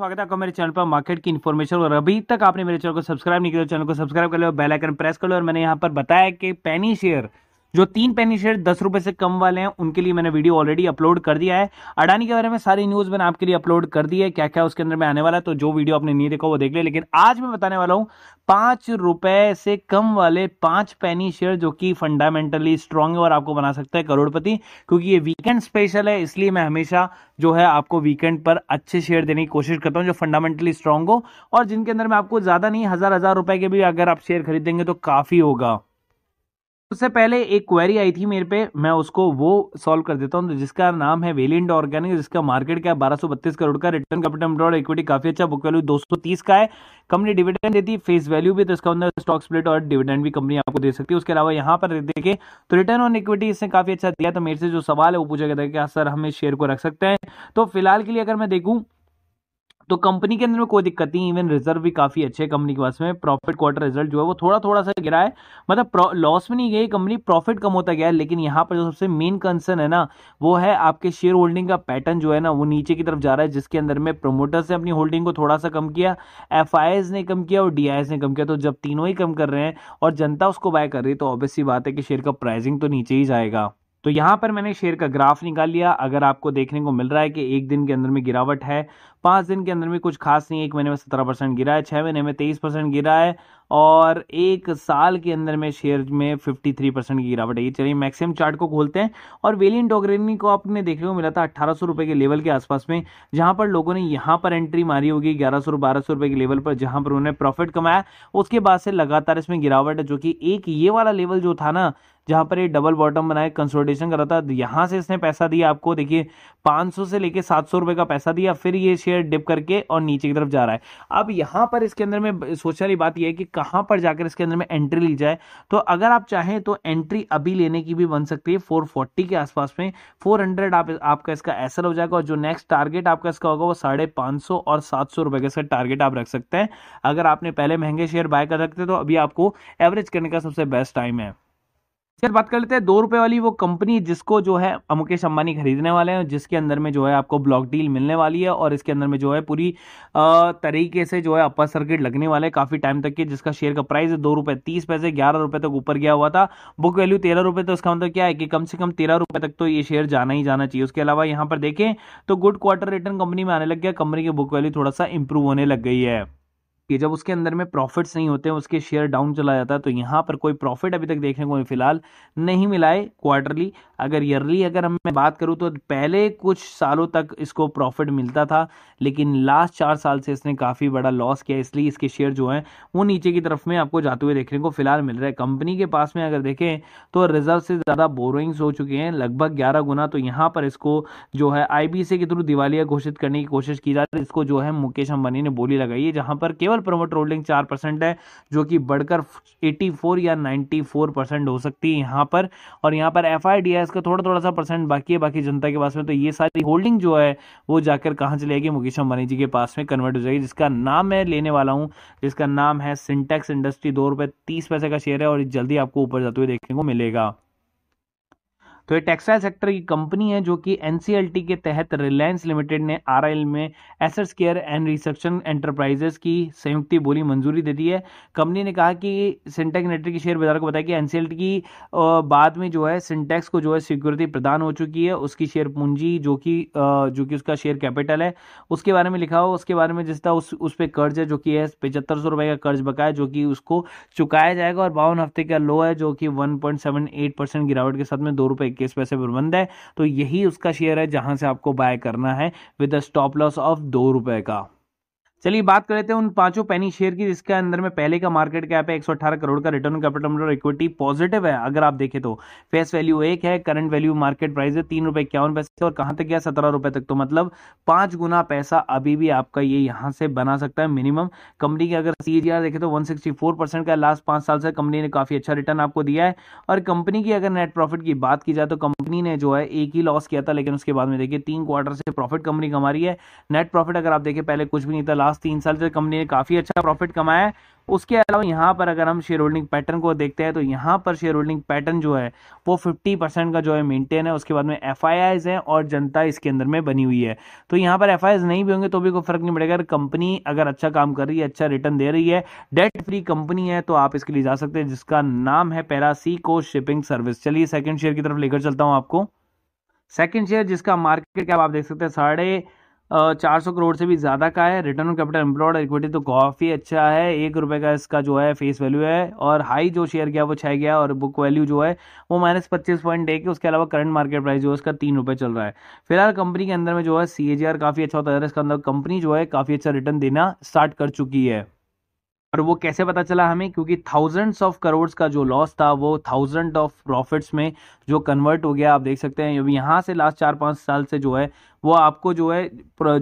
स्वागत है आपका मेरे चैनल पर मार्केट की इन्फॉर्मेशन और अभी तक आपने मेरे चैनल को सब्सक्राइब नहीं किया तो चैनल को सब्सक्राइब कर लो बेल आइकन प्रेस कर लो और मैंने यहाँ पर बताया कि पेनी शेयर जो तीन पेनी शेयर दस रुपए से कम वाले हैं उनके लिए मैंने वीडियो ऑलरेडी अपलोड कर दिया है अडानी के बारे में सारी न्यूज मैंने आपके लिए अपलोड कर दी है क्या क्या उसके अंदर में आने वाला है तो जो वीडियो आपने नहीं देखा वो देख ले लेकिन आज मैं बताने वाला हूं पांच रुपए से कम वाले पांच पेनी शेयर जो कि फंडामेंटली स्ट्रांग है और आपको बना सकता है करोड़पति क्योंकि ये वीकेंड स्पेशल है इसलिए मैं हमेशा जो है आपको वीकेंड पर अच्छे शेयर देने की कोशिश करता हूँ जो फंडामेंटली स्ट्रांग हो और जिनके अंदर में आपको ज्यादा नहीं हजार हजार रुपए के भी अगर आप शेयर खरीदेंगे तो काफी होगा उससे पहले एक क्वेरी आई थी मेरे पे मैं उसको वो सॉल्व कर देता हूँ जिसका नाम है वेलिंड ऑर्गेनिक जिसका मार्केट क्या बारह सौ बत्तीस करोड़ का रिटर्न कैपिटल ब्रॉड इक्विटी काफी अच्छा बुक वैल्यू दो सौ तीस का है कंपनी डिविडेंड देती है फेस वैल्यू भी तो इसका अंदर स्टॉक स्प्लिट और डिविडेंड भी कंपनी आपको दे सकती है उसके अलावा यहाँ पर देखे तो रिटर्न ऑन इक्विटी इसने काफी अच्छा दिया तो मेरे से जो सवाल है वो पूछा गया था कि सर हम इस शेयर को रख सकते हैं तो फिलहाल के लिए अगर मैं देखूँ तो कंपनी के अंदर में कोई दिक्कत नहीं इवन रिजर्व भी काफ़ी अच्छे कंपनी के पास में प्रॉफिट क्वार्टर रिजल्ट जो है वो थोड़ा थोड़ा सा गिरा है मतलब लॉस में नहीं गई कंपनी प्रॉफिट कम होता गया लेकिन यहाँ पर जो सबसे मेन कंसर्न है ना वो है आपके शेयर होल्डिंग का पैटर्न जो है ना वो नीचे की तरफ जा रहा है जिसके अंदर में प्रोमोटर्स ने अपनी होल्डिंग को थोड़ा सा कम किया एफ ने कम किया और डी ने कम किया तो जब तीनों ही कम कर रहे हैं और जनता उसको बाय कर रही है तो ऑब्वियसली बात है कि शेयर का प्राइसिंग तो नीचे ही जाएगा तो यहाँ पर मैंने शेयर का ग्राफ निकाल लिया अगर आपको देखने को मिल रहा है कि एक दिन के अंदर में गिरावट है पाँच दिन के अंदर में कुछ खास नहीं एक महीने में सत्रह परसेंट गिरा है छः महीने में तेईस परसेंट गिरा है और एक साल के अंदर में शेयर में फिफ्टी थ्री परसेंट की गिरावट है चलिए मैक्सिमम चार्ट को खोलते हैं और वेलियन डोगरेनी को आपने देखने को मिला था अट्ठारह सौ रुपये के लेवल के आसपास में जहां पर लोगों ने यहां पर एंट्री मारी होगी ग्यारह सौ बारह सौ रुपये के लेवल पर जहां पर उन्होंने प्रॉफिट कमाया उसके बाद से लगातार इसमें गिरावट है जो कि एक ये वाला लेवल जो था ना जहां पर ये डबल बॉटम बनाए कर करा था यहां से इसने पैसा दिया आपको देखिए पाँच से लेके सात रुपए का पैसा दिया फिर ये शेयर डिप करके और नीचे की तरफ जा रहा है अब यहां पर इसके अंदर में सोचने वाली बात यह है कि कहां पर जाकर इसके अंदर में एंट्री ली जाए तो अगर आप चाहें तो एंट्री अभी लेने की भी बन सकती है फोर के आसपास में फोर आप, आपका इसका एसल हो जाएगा और जो नेक्स्ट टारगेट आपका इसका होगा वो साढ़े और सात सौ रुपए का इसका टारगेट आप रख सकते हैं अगर आपने पहले महंगे शेयर बाय कर रखते तो अभी आपको एवरेज करने का सबसे बेस्ट टाइम है इसके बात कर लेते हैं दो रुपए वाली वो कंपनी जिसको जो है मुकेश अंबानी खरीदने वाले हैं जिसके अंदर में जो है आपको ब्लॉक डील मिलने वाली है और इसके अंदर में जो है पूरी तरीके से जो है अपर सर्किट लगने वाले है काफी टाइम तक के जिसका शेयर का प्राइस दो रुपए तीस पैसे ग्यारह रुपए तक ऊपर गया हुआ था बुक वैल्यू तेरह रुपए तो उसका मतलब क्या है कि कम से कम तेरह रुपए तक तो ये शेयर जाना ही जाना चाहिए उसके अलावा यहाँ पर देखें तो गुड क्वार्टर रिटर्न कंपनी में आने लग गया कंपनी की बुक वैल्यू थोड़ा सा इंप्रूव होने लग गई है कि जब उसके अंदर में प्रॉफिट्स नहीं होते उसके शेयर डाउन चला जाता है तो यहाँ पर कोई प्रॉफिट अभी तक देखने को फिलहाल नहीं मिला है क्वार्टरली अगर ईयरली अगर हम मैं बात करूँ तो पहले कुछ सालों तक इसको प्रॉफिट मिलता था लेकिन लास्ट चार साल से इसने काफ़ी बड़ा लॉस किया इसलिए इसके शेयर जो हैं वो नीचे की तरफ में आपको जाते हुए देखने को फिलहाल मिल रहा है कंपनी के पास में अगर देखें तो रिजर्व से ज़्यादा बोरोइंग्स हो चुके हैं लगभग ग्यारह गुना तो यहाँ पर इसको जो है आई के थ्रू दिवालिया घोषित करने की कोशिश की जा रही है इसको जो है मुकेश अंबानी ने बोली लगाई है जहाँ पर केवल नॉर्मल प्रमोटर होल्डिंग चार परसेंट है जो कि बढ़कर एटी फोर या नाइन्टी फोर परसेंट हो सकती है यहाँ पर और यहाँ पर एफ आई डी आई इसका थोड़ा थोड़ा सा परसेंट बाकी है बाकी जनता के पास में तो ये सारी होल्डिंग जो है वो जाकर कहाँ चले जाएगी मुकेश अंबानी जी के पास में कन्वर्ट हो जाएगी जिसका नाम मैं लेने वाला हूँ जिसका नाम है सिंटेक्स इंडस्ट्री दो रुपये तीस पैसे का शेयर है और जल्दी आपको ऊपर जाते हुए देखने को मिलेगा तो ये टेक्सटाइल सेक्टर की कंपनी है जो कि एन के तहत रिलायंस लिमिटेड ने आर में एसर्स केयर एंड रिसेप्शन एंटरप्राइजेस की संयुक्ति बोली मंजूरी दे दी है कंपनी ने कहा कि सिंटेक्स नेटवर्क की शेयर बाजार को बताया कि एन की बाद में जो है सिंटेक्स को जो है सिक्योरिटी प्रदान हो चुकी है उसकी शेयर पूंजी जो कि जो कि उसका शेयर कैपिटल है उसके बारे में लिखा हो उसके बारे में जिसका उस उस पर कर्ज है जो कि है पचहत्तर सौ रुपये का कर्ज बकाया जो कि उसको चुकाया जाएगा और बावन हफ्ते का लो है जो कि one point seven eight percent गिरावट के साथ में दो रुपये इक्कीस पैसे पर बंद है तो यही उसका शेयर है जहाँ से आपको बाय करना है with a stop loss of दो रुपये का चलिए बात कर लेते हैं उन पांचों पैनी शेयर की जिसके अंदर में पहले का मार्केट कैप है अठारह करोड़ का रिटर्न कैपिटल इक्विटी पॉजिटिव है अगर आप देखें तो फेस वैल्यू एक है करंट वैल्यू मार्केट प्राइस है तीन रुपए इक्यावन पैसे और कहां तक गया सत्रह रुपए तक तो मतलब पांच गुना पैसा अभी भी आपका ये यहाँ से बना सकता है मिनिमम कंपनी की अगर सी देखें तो वन का लास्ट पांच साल से कंपनी ने काफी अच्छा रिटर्न आपको दिया है और कंपनी की अगर नेट प्रॉफिट की बात की जाए तो कंपनी ने जो है एक ही लॉस किया था लेकिन उसके बाद में देखिए तीन क्वार्टर से प्रॉफिट कंपनी कमा रही है नेट प्रॉफिट अगर आप देखें पहले कुछ भी नहीं था लास्ट तीन साल से कंपनी ने काफ़ी अच्छा प्रॉफिट कमाया है उसके अलावा यहाँ पर अगर हम शेयर होल्डिंग पैटर्न को देखते हैं तो यहाँ पर शेयर होल्डिंग पैटर्न जो है वो 50 परसेंट का जो है मेंटेन है उसके बाद में एफ हैं और जनता इसके अंदर में बनी हुई है तो यहाँ पर एफ नहीं भी होंगे तो भी कोई फर्क नहीं पड़ेगा अगर कंपनी अगर अच्छा काम कर रही है अच्छा रिटर्न दे रही है डेट फ्री कंपनी है तो आप इसके लिए जा सकते हैं जिसका नाम है पैरा सी को शिपिंग सर्विस चलिए सेकेंड शेयर की तरफ लेकर चलता हूँ आपको सेकेंड शेयर जिसका मार्केट क्या आप देख सकते हैं साढ़े चार सौ करोड़ से भी ज़्यादा का है return on capital employed equity तो काफ़ी अच्छा है एक रुपये का इसका जो है फेस वैल्यू है और हाई जो शेयर गया वो छः गया और बुक वैल्यू जो है वो माइनस पच्चीस पॉइंट एक उसके अलावा करंट मार्केट प्राइस जो है उसका तीन रुपये चल रहा है फिलहाल कंपनी के अंदर में जो है सी काफ़ी अच्छा होता है इसका अंदर कंपनी जो है काफ़ी अच्छा रिटर्न देना स्टार्ट कर चुकी है और वो कैसे पता चला हमें क्योंकि थाउजेंड्स ऑफ करोड़ का जो लॉस था वो थाउजेंड ऑफ प्रॉफिट्स में जो कन्वर्ट हो गया आप देख सकते हैं यहाँ से लास्ट चार पाँच साल से जो है वो आपको जो है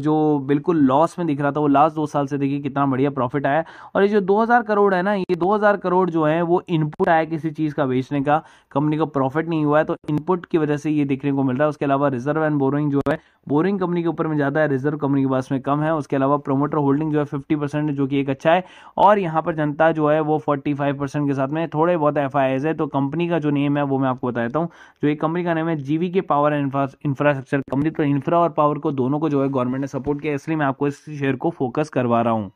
जो बिल्कुल लॉस में दिख रहा था वो लास्ट दो साल से देखिए कितना बढ़िया प्रॉफिट आया और ये जो 2000 करोड़ है ना ये 2000 करोड़ जो है वो इनपुट आया किसी चीज़ का बेचने का कंपनी का प्रॉफिट नहीं हुआ है तो इनपुट की वजह से ये देखने को मिल रहा है उसके अलावा रिजर्व एंड बोरिंग जो है बोरिंग कंपनी के ऊपर में ज़्यादा है रिजर्व कंपनी के पास में कम है उसके अलावा प्रोमोटर होल्डिंग जो है फिफ्टी परसेंट जो कि एक अच्छा है और यहाँ पर जनता जो है वो फोर्टी फाइव परसेंट के साथ में थोड़े बहुत एफ आई है तो कंपनी का जो नेम है वो मैं आपको बता देता हूँ जो एक कंपनी का नेम है GV K power and infrastructure company तो इन्फ्रा और और पावर को दोनों को जो है गवर्नमेंट ने सपोर्ट किया इसलिए मैं आपको इस शेयर को फोकस करवा रहा हूँ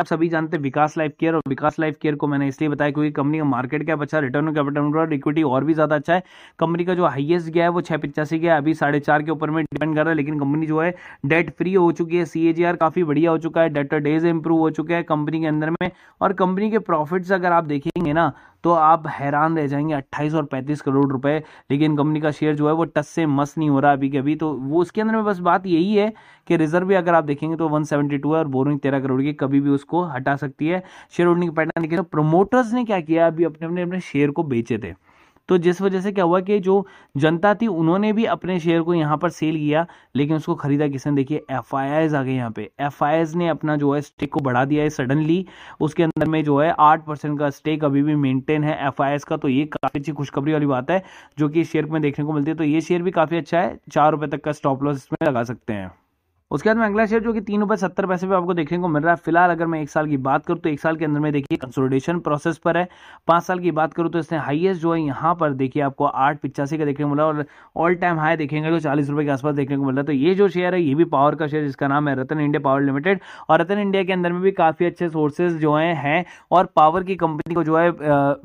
आप सभी जानते हैं विकास लाइफ केयर और विकास लाइफ केयर को मैंने इसलिए बताया क्योंकि कंपनी का मार्केट कैप अच्छा रिटर्न कैपिटल और इक्विटी और भी ज्यादा अच्छा है कंपनी का जो हाईएस्ट गया है वो छह पिचासी गया अभी साढ़े चार के ऊपर में डिपेंड कर रहा है लेकिन कंपनी जो है डेट फ्री हो चुकी है सी काफी बढ़िया हो चुका है डेटर डेज इंप्रूव हो चुका है कंपनी के अंदर में और कंपनी के प्रॉफिट्स अगर आप देखेंगे ना तो आप हैरान रह जाएंगे अट्ठाईस और पैंतीस करोड़ रुपए लेकिन कंपनी का शेयर जो है वो टस से मस नहीं हो रहा अभी के अभी तो वो उसके अंदर में बस बात यही है कि रिजर्व भी अगर आप देखेंगे तो 172 है और बोरिंग तेरह करोड़ की कभी भी उसको हटा सकती है शेयर होल्डिंग पैटर्न देखिए तो प्रोमोटर्स ने क्या किया अभी अपने अपने अपने शेयर को बेचे थे तो जिस वजह से क्या हुआ कि जो जनता थी उन्होंने भी अपने शेयर को यहाँ पर सेल किया लेकिन उसको खरीदा किसने देखिए एफ आ गए यहाँ पे एफ ने अपना जो है स्टेक को बढ़ा दिया है सडनली उसके अंदर में जो है आठ परसेंट का स्टेक अभी भी मेनटेन है एफ का तो ये काफ़ी अच्छी खुशखबरी वाली बात है जो कि शेयर में देखने को मिलती है तो ये शेयर भी काफ़ी अच्छा है चार रुपये तक का स्टॉप लॉस इसमें लगा सकते हैं उसके बाद में अगला शेयर जो कि तीन रुपये सत्तर पैसे पे आपको देखने को मिल रहा है फिलहाल अगर मैं एक साल की बात करूँ तो एक साल के अंदर में देखिए कंसोलिडेशन प्रोसेस पर है पाँच साल की बात करूँ तो इसने हाईएस्ट जो है यहाँ पर देखिए आपको आठ पिचासी का देखने को मिला और ऑल टाइम हाई देखेंगे तो चालीस रुपये के आसपास देखने को मिल रहा है तो ये जो शेयर है ये भी पावर का शेयर जिसका नाम है रतन इंडिया पावर लिमिटेड और रतन इंडिया के अंदर में भी काफ़ी अच्छे सोर्सेज जो है हैं और पावर की कंपनी को जो है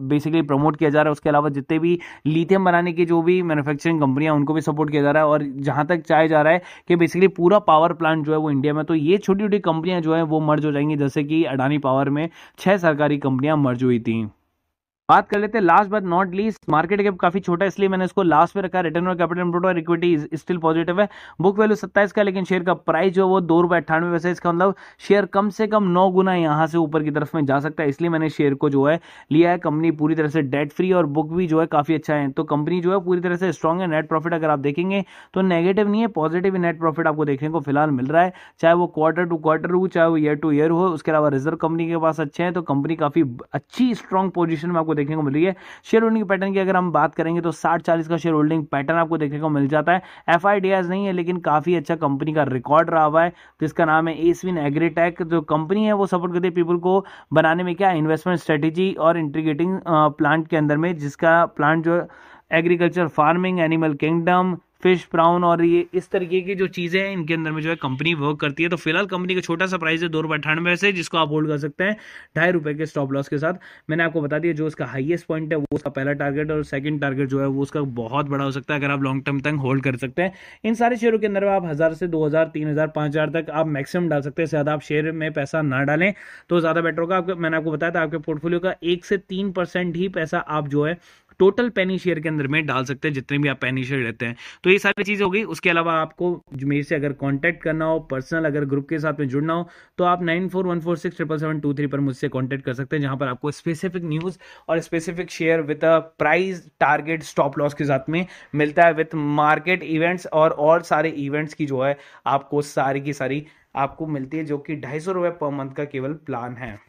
बेसिकली प्रमोट किया जा रहा है उसके अलावा जितने भी लिथियम बनाने की जो भी मैनुफैक्चरिंग कंपनियां उनको भी सपोर्ट किया जा रहा है और जहाँ तक चाहे जा रहा है कि बेसिकली पूरा पावर प्लांट जो है वो इंडिया में तो ये छोटी छोटी कंपनियां जो है वो मर्ज हो जाएंगी जैसे कि अडानी पावर में छह सरकारी कंपनियां मर्ज हुई थी बात कर लेते हैं last but not least market cap काफी छोटा इसलिए मैंने इसको लास्ट में रखा रिटर्न और कैपिटल और इक्विटी स्टिल पॉजिटिव है बुक वैल्यू सत्ताईस का लेकिन शेयर का प्राइस जो वो दो रुपए अट्ठानवे पैसे इसका मतलब शेयर कम से कम नौ गुना यहाँ से ऊपर की तरफ में जा सकता है इसलिए मैंने शेयर को जो है लिया है कंपनी पूरी तरह से डेट फ्री और बुक भी जो है काफी अच्छा है तो कंपनी जो है पूरी तरह से स्ट्रॉग है नेट प्रॉफिट अगर आप देखेंगे तो नेगेटिव नहीं है पॉजिटिव नेट प्रॉफिट आपको देखने को फिलहाल मिल रहा है चाहे वो क्वार्टर टू क्वार्टर हो चाहे वो ईयर टू ईयर हो उसके अलावा रिजर्व कंपनी के पास अच्छे हैं तो कंपनी काफी अच्छी स्ट्रॉन्ग पोजिशन में आपको देखने को मिल रही है शेयर होल्डिंग पैटर्न की अगर हम बात करेंगे तो साठ चालीस का शेयर होल्डिंग पैटर्न आपको देखने को मिल जाता है एफ नहीं है लेकिन काफ़ी अच्छा कंपनी का रिकॉर्ड रहा हुआ है जिसका नाम है एसविन एग्रीटेक जो कंपनी है वो सपोर्ट करती है पीपल को बनाने में क्या इन्वेस्टमेंट स्ट्रेटेजी और इंटीग्रेटिंग प्लांट के अंदर में जिसका प्लांट जो agriculture farming animal kingdom fish brown और ये इस तरीके की जो चीज़ें हैं इनके अंदर में जो है कंपनी वर्क करती है तो फिलहाल कंपनी का छोटा सा प्राइस है दो रुपये अठानवे से जिसको आप होल्ड कर सकते हैं ढाई रुपये के स्टॉप लॉस के साथ मैंने आपको बता दिया जो उसका हाईएस्ट पॉइंट है वो उसका पहला टारगेट और सेकंड टारगेट जो है वो उसका बहुत बड़ा हो सकता है अगर आप लॉन्ग टर्म तक होल्ड कर सकते हैं इन सारे शेयरों के अंदर आप हज़ार से दो हज़ार तीन हज़ार पाँच हज़ार तक आप मैक्सिमम डाल सकते हैं ज़्यादा आप शेयर में पैसा ना डालें तो ज़्यादा बेटर होगा आपके मैंने आपको बताया था आपके पोर्टफोलियो का एक से तीन परसेंट ही पैसा आप जो है टोटल पेनी शेयर के अंदर में डाल सकते हैं जितने भी आप पेनी शेयर लेते हैं तो ये सारी चीज़ हो गई उसके अलावा आपको मेरे से अगर कॉन्टैक्ट करना हो पर्सनल अगर ग्रुप के साथ में जुड़ना हो तो आप nine four one four six triple seven two three पर मुझसे कॉन्टैक्ट कर सकते हैं जहाँ पर आपको स्पेसिफिक न्यूज़ और specific share with a price target stop loss के साथ में मिलता है विथ मार्केट इवेंट्स और और सारे इवेंट्स की जो है आपको सारी की सारी आपको मिलती है जो कि ढाई सौ रुपये पर मंथ का केवल प्लान है